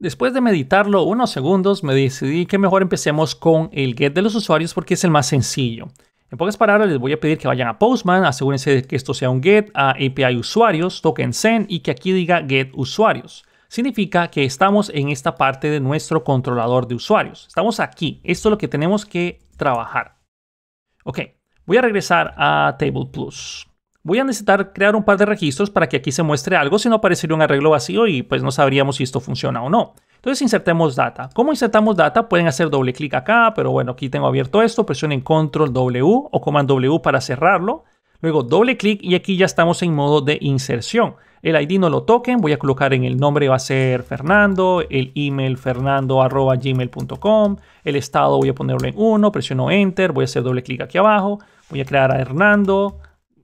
Después de meditarlo unos segundos, me decidí que mejor empecemos con el get de los usuarios porque es el más sencillo. En pocas palabras, les voy a pedir que vayan a Postman, asegúrense de que esto sea un get a API usuarios, token send y que aquí diga get usuarios. Significa que estamos en esta parte de nuestro controlador de usuarios. Estamos aquí. Esto es lo que tenemos que trabajar. Ok, voy a regresar a Table Plus voy a necesitar crear un par de registros para que aquí se muestre algo, si no aparecería un arreglo vacío y pues no sabríamos si esto funciona o no. Entonces insertemos data. ¿Cómo insertamos data? Pueden hacer doble clic acá, pero bueno, aquí tengo abierto esto, presionen control W o comando W para cerrarlo. Luego doble clic y aquí ya estamos en modo de inserción. El ID no lo toquen, voy a colocar en el nombre va a ser Fernando, el email fernando.gmail.com, el estado voy a ponerlo en 1, presiono Enter, voy a hacer doble clic aquí abajo, voy a crear a Hernando,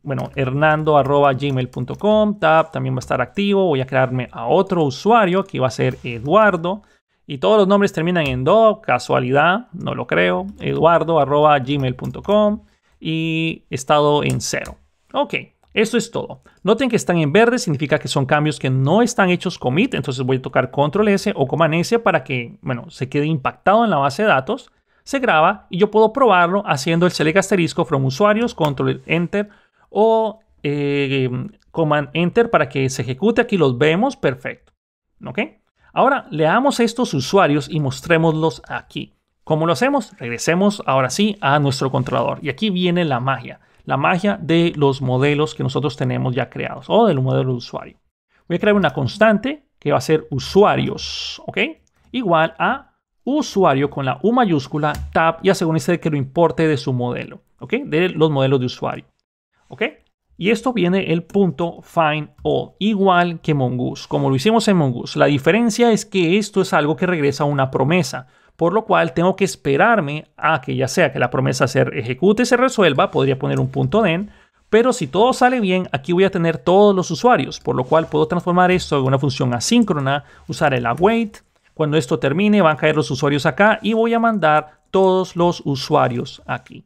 bueno, hernando.gmail.com. Tab también va a estar activo. Voy a crearme a otro usuario que va a ser Eduardo. Y todos los nombres terminan en do, casualidad, no lo creo. Eduardo.gmail.com y estado en cero. Ok, eso es todo. Noten que están en verde, significa que son cambios que no están hechos commit. Entonces voy a tocar control S o coman S para que, bueno, se quede impactado en la base de datos. Se graba y yo puedo probarlo haciendo el select asterisco from usuarios, control enter o eh, command enter para que se ejecute. Aquí los vemos, perfecto. ¿Ok? Ahora leamos estos usuarios y mostrémoslos aquí. ¿Cómo lo hacemos? Regresemos ahora sí a nuestro controlador. Y aquí viene la magia, la magia de los modelos que nosotros tenemos ya creados o del modelo de usuario. Voy a crear una constante que va a ser usuarios, ¿ok? Igual a usuario con la U mayúscula, tab y asegúrese de que lo importe de su modelo, ¿ok? De los modelos de usuario. Y esto viene el punto find o igual que mongoose, como lo hicimos en mongoose. La diferencia es que esto es algo que regresa a una promesa, por lo cual tengo que esperarme a que ya sea que la promesa se ejecute, se resuelva, podría poner un punto den, pero si todo sale bien, aquí voy a tener todos los usuarios, por lo cual puedo transformar esto en una función asíncrona, usar el await, cuando esto termine van a caer los usuarios acá y voy a mandar todos los usuarios aquí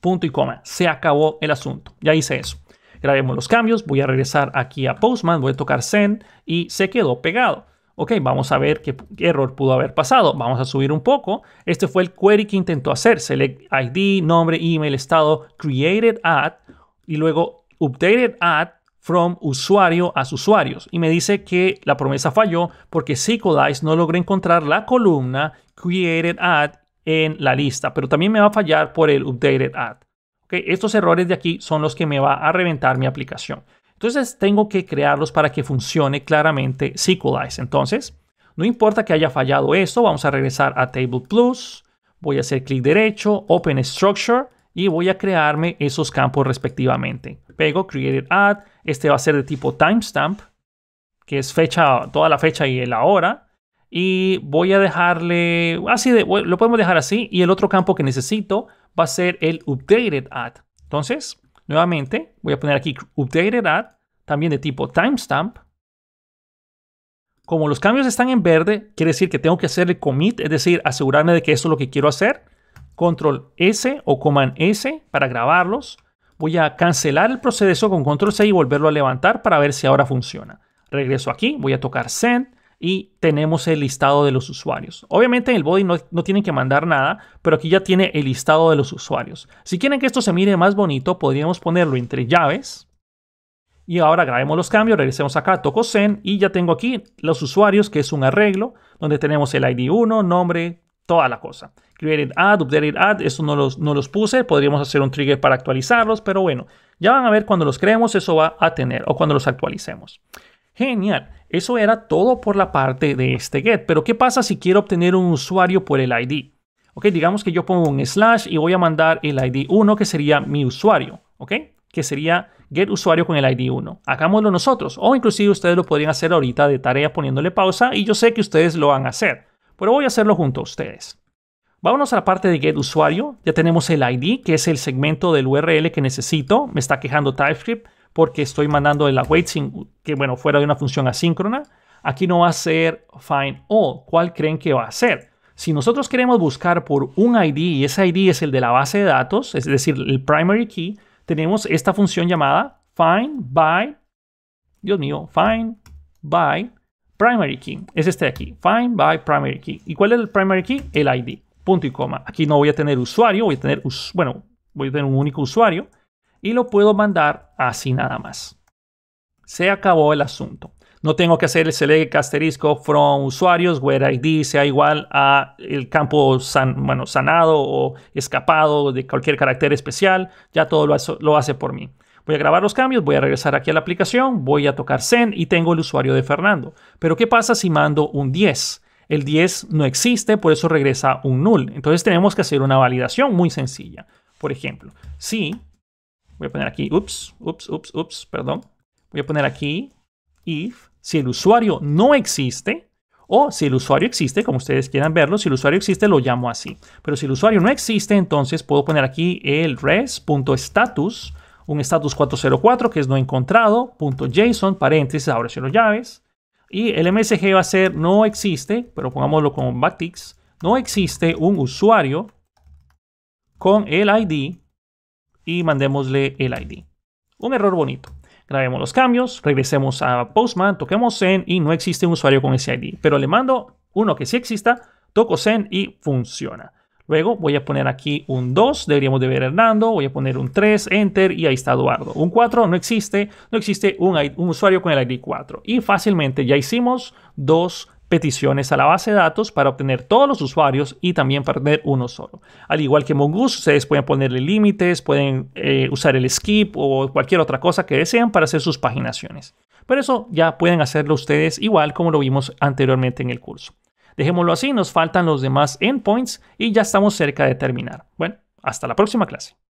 punto y coma, se acabó el asunto, ya hice eso. Grabemos los cambios, voy a regresar aquí a Postman, voy a tocar Send y se quedó pegado. Ok, vamos a ver qué, error pudo haber pasado. Vamos a subir un poco. Este fue el query que intentó hacer. Select ID, nombre, email, estado, created at y luego updated at from usuario a usuarios. Y me dice que la promesa falló porque SQLite no logró encontrar la columna created at en la lista, pero también me va a fallar por el updated ad. ¿Okay? Estos errores de aquí son los que me va a reventar mi aplicación. Entonces tengo que crearlos para que funcione claramente SQLize. Entonces, no importa que haya fallado esto, vamos a regresar a Table Plus, voy a hacer clic derecho, Open Structure y voy a crearme esos campos respectivamente. Pego Created add. este va a ser de tipo timestamp, que es fecha, toda la fecha y la hora y voy a dejarle, así de, lo podemos dejar así y el otro campo que necesito va a ser el updated at Entonces, nuevamente, voy a poner aquí updated at también de tipo timestamp. Como los cambios están en verde, quiere decir que tengo que hacer el commit, es decir, asegurarme de que eso es lo que quiero hacer. Control S o Command S para grabarlos. Voy a cancelar el proceso con Control C y volverlo a levantar para ver si ahora funciona. Regreso aquí, voy a tocar Send y tenemos el listado de los usuarios. Obviamente en el body no, tienen que mandar nada, pero aquí ya tiene el listado de los usuarios. Si quieren que esto se mire más bonito, podríamos ponerlo entre llaves. Y ahora grabemos los cambios, regresemos acá, toco Zen y ya tengo aquí los usuarios, que es un arreglo, donde tenemos el ID 1, nombre, toda la cosa. Created it, updated ad, eso no los, no los puse, podríamos hacer un trigger para actualizarlos, pero bueno, ya van a ver cuando los creemos, eso va a tener, o cuando los actualicemos. Genial. Eso era todo por la parte de este get. Pero ¿qué pasa si quiero obtener un usuario por el ID? Ok, digamos que yo pongo un slash y voy a mandar el ID 1 que sería mi usuario. Ok, que sería get usuario con el ID 1. Hagámoslo nosotros o inclusive ustedes lo podrían hacer ahorita de tarea poniéndole pausa y yo sé que ustedes lo van a hacer, pero voy a hacerlo junto a ustedes. Vámonos a la parte de get usuario, ya tenemos el ID que es el segmento del URL que necesito, me está quejando TypeScript, porque estoy mandando el await que bueno, fuera de una función asíncrona, aquí no va a ser find all. ¿Cuál creen que va a ser? Si nosotros queremos buscar por un ID y ese ID es el de la base de datos, es decir, el primary key, tenemos esta función llamada find by, Dios mío, find by primary key. Es este de aquí, find by primary key. ¿Y cuál es el primary key? El ID, punto y coma. Aquí no voy a tener usuario, voy a tener, bueno, voy a tener un único usuario, y lo puedo mandar así nada más. Se acabó el asunto. No tengo que hacer el select asterisco from usuarios, where ID sea igual a el campo san, bueno, sanado o escapado de cualquier carácter especial. Ya todo lo hace, lo hace por mí. Voy a grabar los cambios, voy a regresar aquí a la aplicación, voy a tocar send y tengo el usuario de Fernando. Pero ¿qué pasa si mando un 10? El 10 no existe, por eso regresa un null. Entonces tenemos que hacer una validación muy sencilla. Por ejemplo, si voy a poner aquí, ups, ups, ups, ups, perdón. Voy a poner aquí if, si el usuario no existe, o si el usuario existe, como ustedes quieran verlo, si el usuario existe lo llamo así. Pero si el usuario no existe, entonces puedo poner aquí el res.status, un status 404 que es no encontrado, punto .json, paréntesis, ahora si lo llaves. Y el MSG va a ser no existe, pero pongámoslo con backticks, no existe un usuario con el ID y mandémosle el ID. Un error bonito. Grabemos los cambios, regresemos a Postman, toquemos Send y no existe un usuario con ese ID. Pero le mando uno que sí exista, toco Send y funciona. Luego voy a poner aquí un 2, deberíamos de ver Hernando, voy a poner un 3, Enter y ahí está Eduardo. Un 4 no existe, no existe un, un usuario con el ID 4. Y fácilmente ya hicimos dos peticiones a la base de datos para obtener todos los usuarios y también para tener uno solo. Al igual que Mongoose, ustedes pueden ponerle límites, pueden eh, usar el skip o cualquier otra cosa que desean para hacer sus paginaciones. Pero eso ya pueden hacerlo ustedes igual como lo vimos anteriormente en el curso. Dejémoslo así, nos faltan los demás endpoints y ya estamos cerca de terminar. Bueno, hasta la próxima clase.